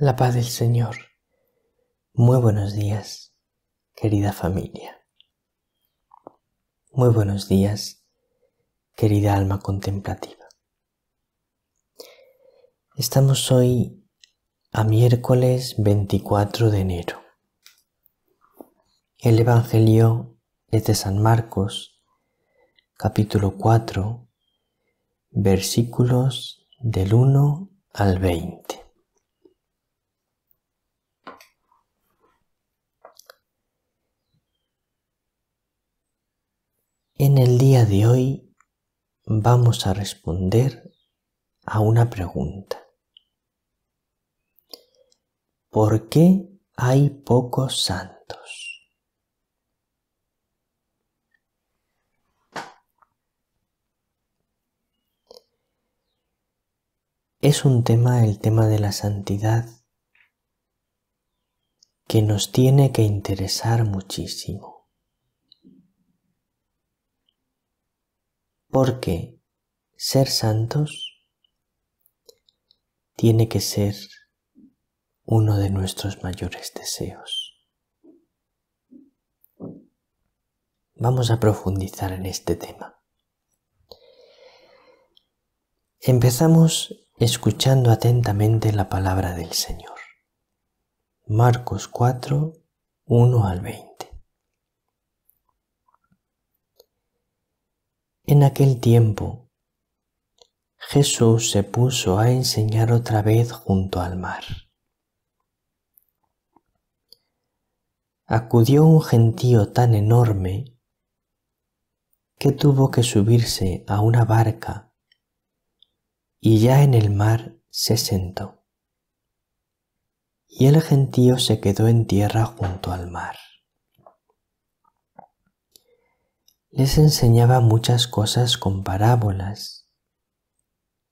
la paz del Señor. Muy buenos días, querida familia. Muy buenos días, querida alma contemplativa. Estamos hoy a miércoles 24 de enero. El Evangelio es de San Marcos, capítulo 4, versículos del 1 al 20. En el día de hoy vamos a responder a una pregunta. ¿Por qué hay pocos santos? Es un tema, el tema de la santidad, que nos tiene que interesar muchísimo. porque ser santos tiene que ser uno de nuestros mayores deseos. Vamos a profundizar en este tema. Empezamos escuchando atentamente la palabra del Señor. Marcos 4, 1 al 20. En aquel tiempo, Jesús se puso a enseñar otra vez junto al mar. Acudió un gentío tan enorme que tuvo que subirse a una barca y ya en el mar se sentó. Y el gentío se quedó en tierra junto al mar. les enseñaba muchas cosas con parábolas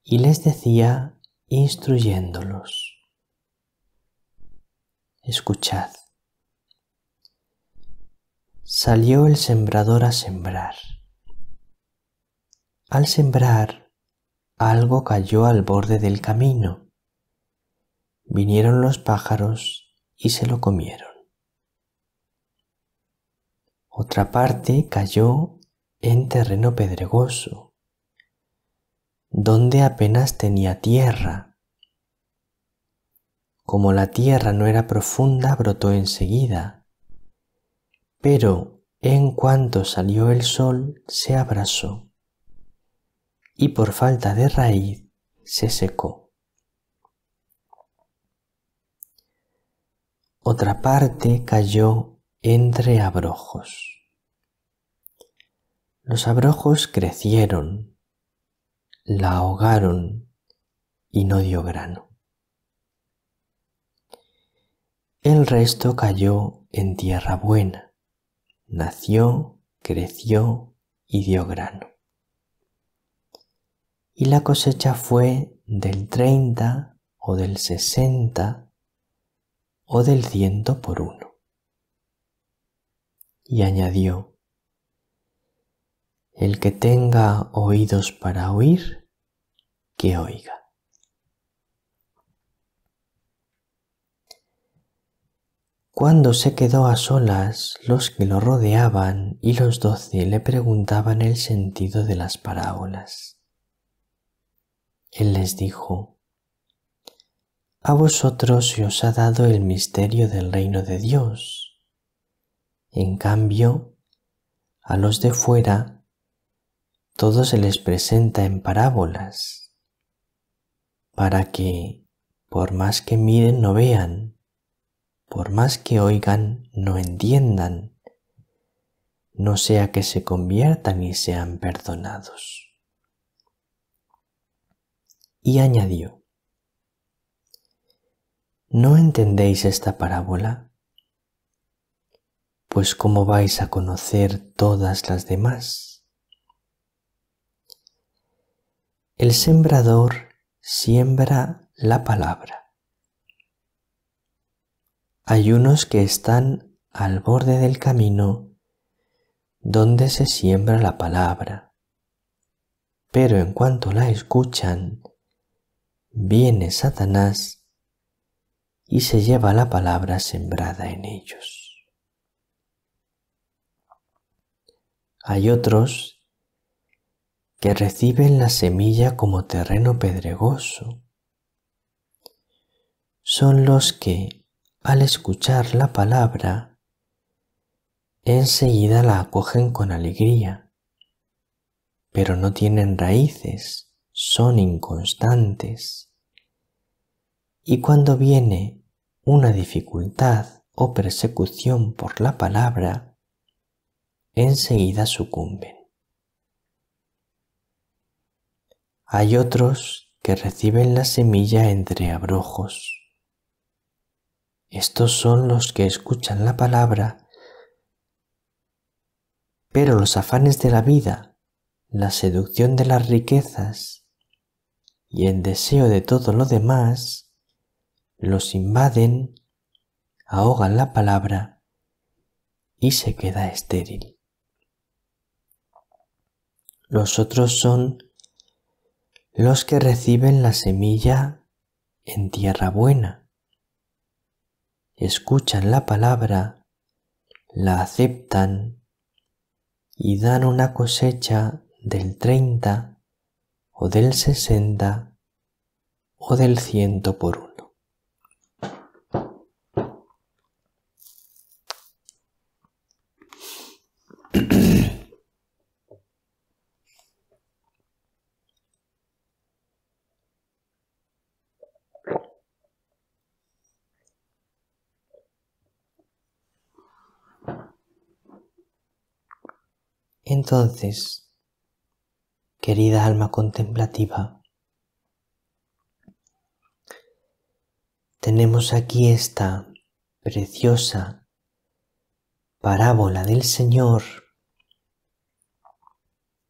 y les decía instruyéndolos. Escuchad. Salió el sembrador a sembrar. Al sembrar, algo cayó al borde del camino. Vinieron los pájaros y se lo comieron. Otra parte cayó en terreno pedregoso, donde apenas tenía tierra. Como la tierra no era profunda, brotó enseguida, pero en cuanto salió el sol se abrasó y por falta de raíz se secó. Otra parte cayó entre abrojos. Los abrojos crecieron, la ahogaron y no dio grano. El resto cayó en tierra buena, nació, creció y dio grano. Y la cosecha fue del 30 o del 60 o del ciento por uno y añadió, El que tenga oídos para oír, que oiga. Cuando se quedó a solas, los que lo rodeaban y los doce le preguntaban el sentido de las parábolas. Él les dijo, A vosotros se os ha dado el misterio del reino de Dios en cambio, a los de fuera, todo se les presenta en parábolas, para que, por más que miren, no vean, por más que oigan, no entiendan, no sea que se conviertan y sean perdonados. Y añadió, ¿no entendéis esta parábola? pues ¿cómo vais a conocer todas las demás? El sembrador siembra la palabra. Hay unos que están al borde del camino donde se siembra la palabra, pero en cuanto la escuchan, viene Satanás y se lleva la palabra sembrada en ellos. Hay otros que reciben la semilla como terreno pedregoso. Son los que, al escuchar la palabra, enseguida la acogen con alegría, pero no tienen raíces, son inconstantes. Y cuando viene una dificultad o persecución por la palabra, enseguida sucumben. Hay otros que reciben la semilla entre abrojos. Estos son los que escuchan la palabra, pero los afanes de la vida, la seducción de las riquezas y el deseo de todo lo demás los invaden, ahogan la palabra y se queda estéril. Los otros son los que reciben la semilla en tierra buena. Escuchan la palabra, la aceptan y dan una cosecha del 30 o del 60 o del ciento por uno. Entonces, querida alma contemplativa, tenemos aquí esta preciosa parábola del Señor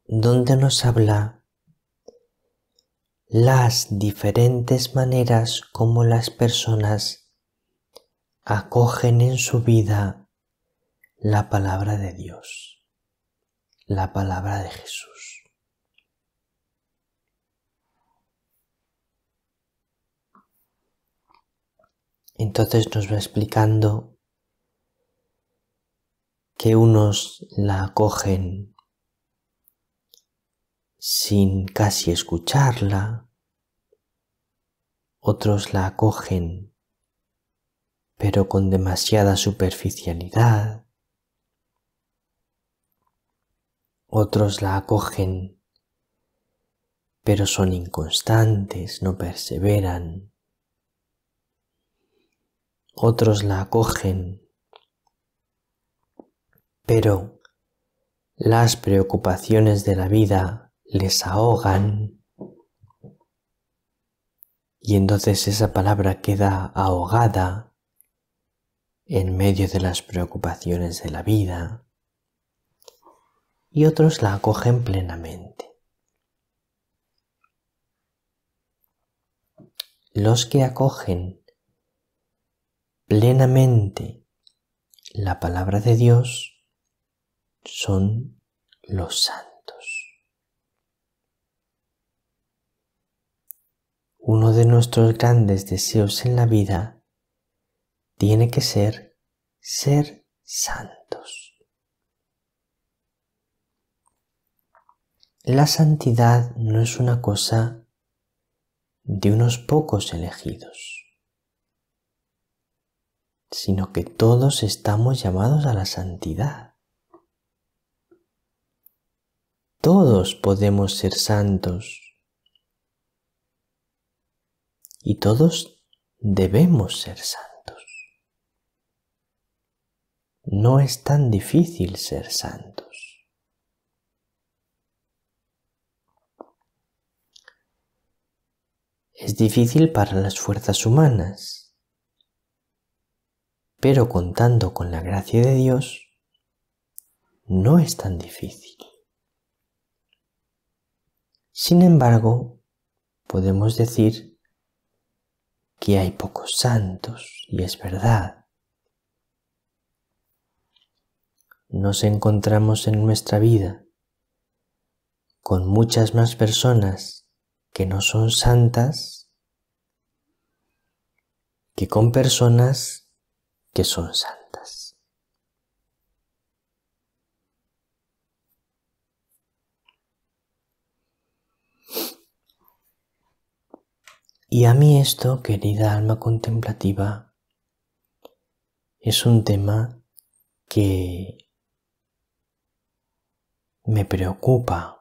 donde nos habla las diferentes maneras como las personas acogen en su vida la palabra de Dios la palabra de Jesús. Entonces nos va explicando que unos la acogen sin casi escucharla, otros la acogen pero con demasiada superficialidad, Otros la acogen, pero son inconstantes, no perseveran. Otros la acogen, pero las preocupaciones de la vida les ahogan. Y entonces esa palabra queda ahogada en medio de las preocupaciones de la vida y otros la acogen plenamente. Los que acogen plenamente la palabra de Dios son los santos. Uno de nuestros grandes deseos en la vida tiene que ser ser santos. la santidad no es una cosa de unos pocos elegidos, sino que todos estamos llamados a la santidad. Todos podemos ser santos y todos debemos ser santos. No es tan difícil ser santos. es difícil para las fuerzas humanas, pero contando con la gracia de Dios, no es tan difícil. Sin embargo, podemos decir que hay pocos santos, y es verdad. Nos encontramos en nuestra vida con muchas más personas que no son santas que con personas que son santas. Y a mí esto, querida alma contemplativa, es un tema que me preocupa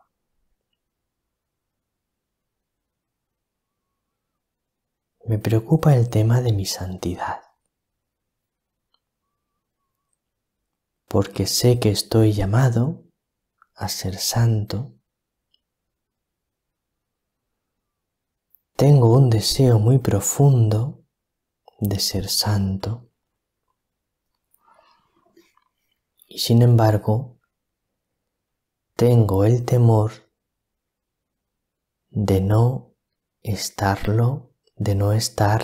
me preocupa el tema de mi santidad. Porque sé que estoy llamado a ser santo. Tengo un deseo muy profundo de ser santo. Y sin embargo, tengo el temor de no estarlo de no estar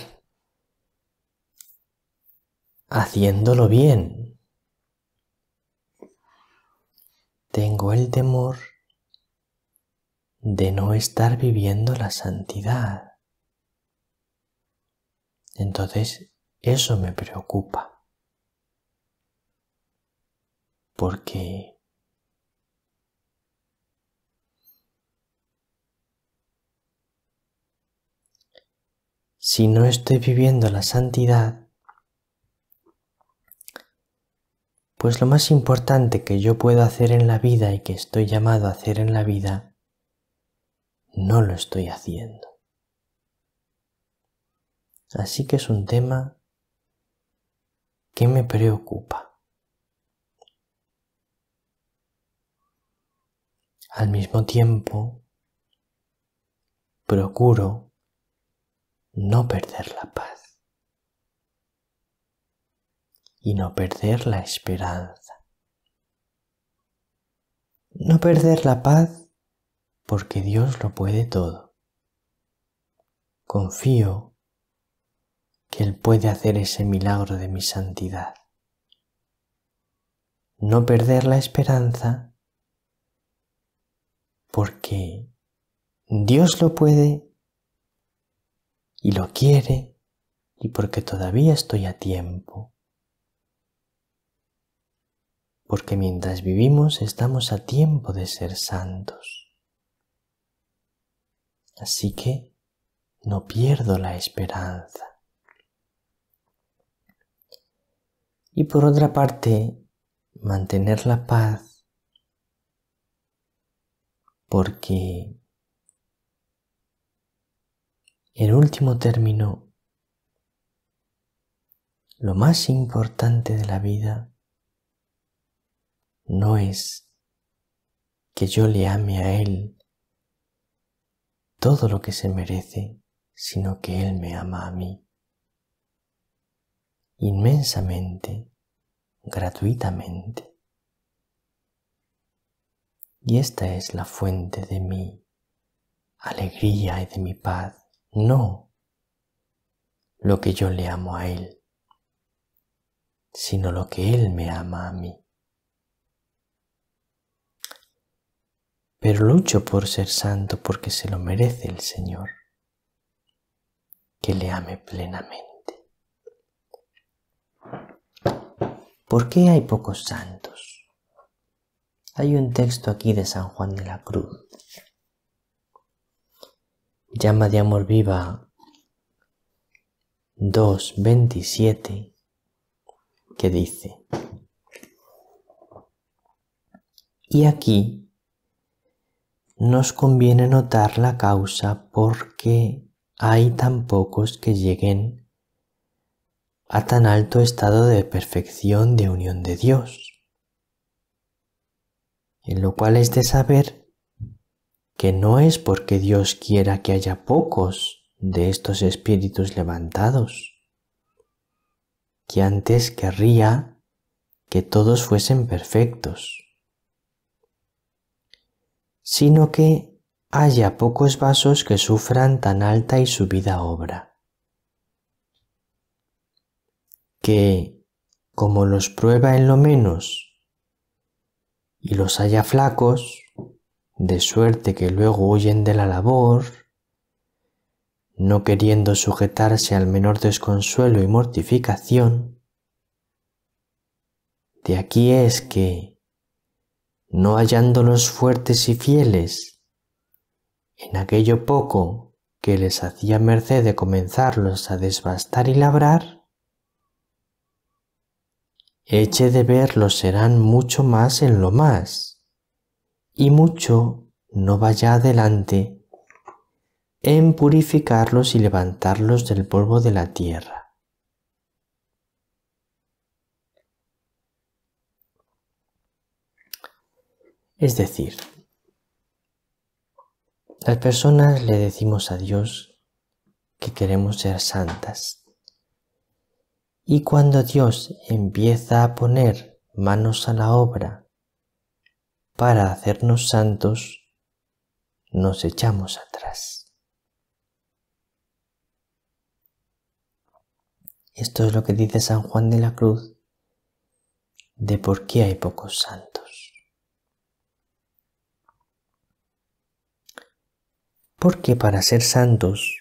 haciéndolo bien. Tengo el temor de no estar viviendo la santidad. Entonces, eso me preocupa. Porque si no estoy viviendo la santidad, pues lo más importante que yo puedo hacer en la vida y que estoy llamado a hacer en la vida, no lo estoy haciendo. Así que es un tema que me preocupa. Al mismo tiempo, procuro no perder la paz y no perder la esperanza. No perder la paz porque Dios lo puede todo. Confío que Él puede hacer ese milagro de mi santidad. No perder la esperanza porque Dios lo puede y lo quiere y porque todavía estoy a tiempo. Porque mientras vivimos estamos a tiempo de ser santos. Así que no pierdo la esperanza. Y por otra parte, mantener la paz porque en último término, lo más importante de la vida no es que yo le ame a Él todo lo que se merece, sino que Él me ama a mí, inmensamente, gratuitamente. Y esta es la fuente de mi alegría y de mi paz no lo que yo le amo a Él, sino lo que Él me ama a mí. Pero lucho por ser santo porque se lo merece el Señor, que le ame plenamente. ¿Por qué hay pocos santos? Hay un texto aquí de San Juan de la Cruz llama de amor viva 2.27 que dice, y aquí nos conviene notar la causa porque hay tan pocos que lleguen a tan alto estado de perfección de unión de Dios, en lo cual es de saber que no es porque Dios quiera que haya pocos de estos espíritus levantados, que antes querría que todos fuesen perfectos, sino que haya pocos vasos que sufran tan alta y subida obra, que, como los prueba en lo menos y los haya flacos, de suerte que luego huyen de la labor, no queriendo sujetarse al menor desconsuelo y mortificación, de aquí es que, no hallándolos fuertes y fieles, en aquello poco que les hacía merced de comenzarlos a desbastar y labrar, eche de verlos serán mucho más en lo más y mucho no vaya adelante en purificarlos y levantarlos del polvo de la tierra. Es decir, las personas le decimos a Dios que queremos ser santas. Y cuando Dios empieza a poner manos a la obra para hacernos santos, nos echamos atrás. Esto es lo que dice San Juan de la Cruz de por qué hay pocos santos. Porque para ser santos,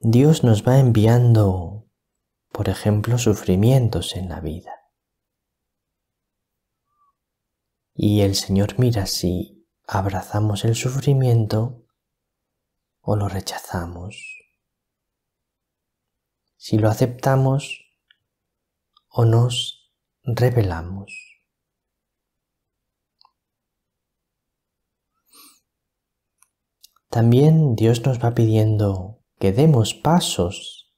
Dios nos va enviando, por ejemplo, sufrimientos en la vida. Y el Señor mira si abrazamos el sufrimiento o lo rechazamos. Si lo aceptamos o nos rebelamos. También Dios nos va pidiendo que demos pasos.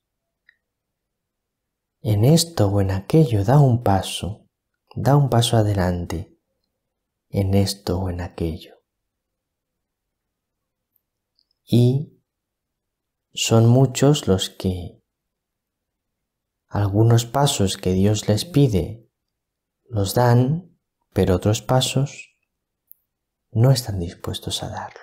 En esto o en aquello, da un paso, da un paso adelante en esto o en aquello. Y son muchos los que algunos pasos que Dios les pide los dan, pero otros pasos no están dispuestos a darlos.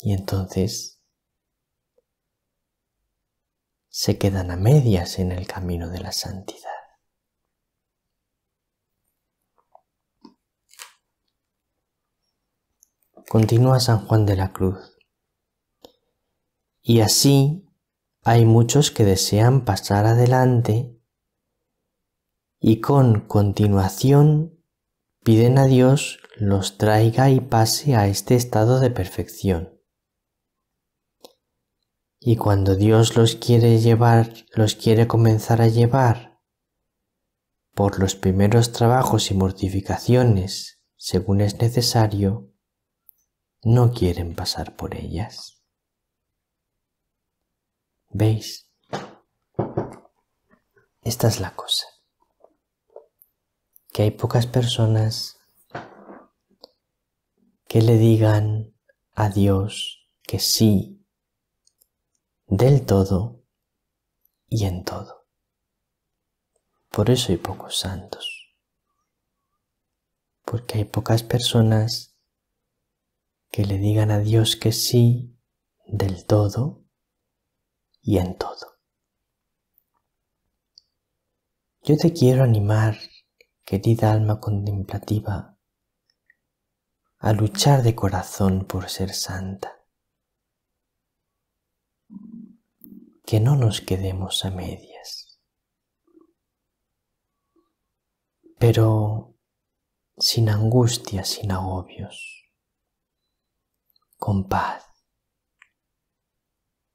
Y entonces se quedan a medias en el camino de la santidad. Continúa San Juan de la Cruz. Y así hay muchos que desean pasar adelante y con continuación piden a Dios los traiga y pase a este estado de perfección. Y cuando Dios los quiere llevar, los quiere comenzar a llevar por los primeros trabajos y mortificaciones, según es necesario, no quieren pasar por ellas. ¿Veis? Esta es la cosa. Que hay pocas personas que le digan a Dios que sí del todo y en todo. Por eso hay pocos santos, porque hay pocas personas que le digan a Dios que sí del todo y en todo. Yo te quiero animar, querida alma contemplativa, a luchar de corazón por ser santa que no nos quedemos a medias. Pero sin angustias, sin agobios, con paz,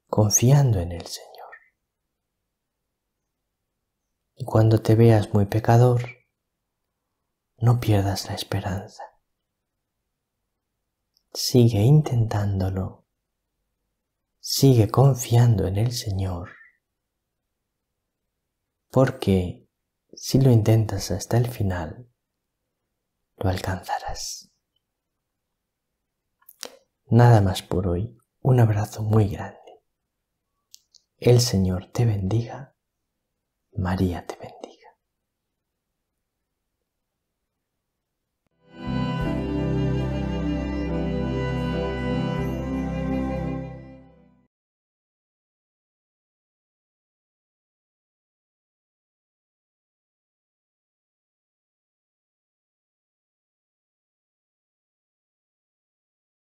confiando en el Señor. Y cuando te veas muy pecador, no pierdas la esperanza. Sigue intentándolo Sigue confiando en el Señor, porque si lo intentas hasta el final, lo alcanzarás. Nada más por hoy. Un abrazo muy grande. El Señor te bendiga. María te bendiga.